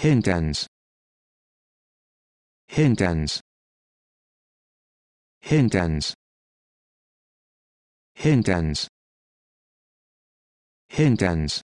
Hindens. Hindens. Hindens. Hindens. Hindens.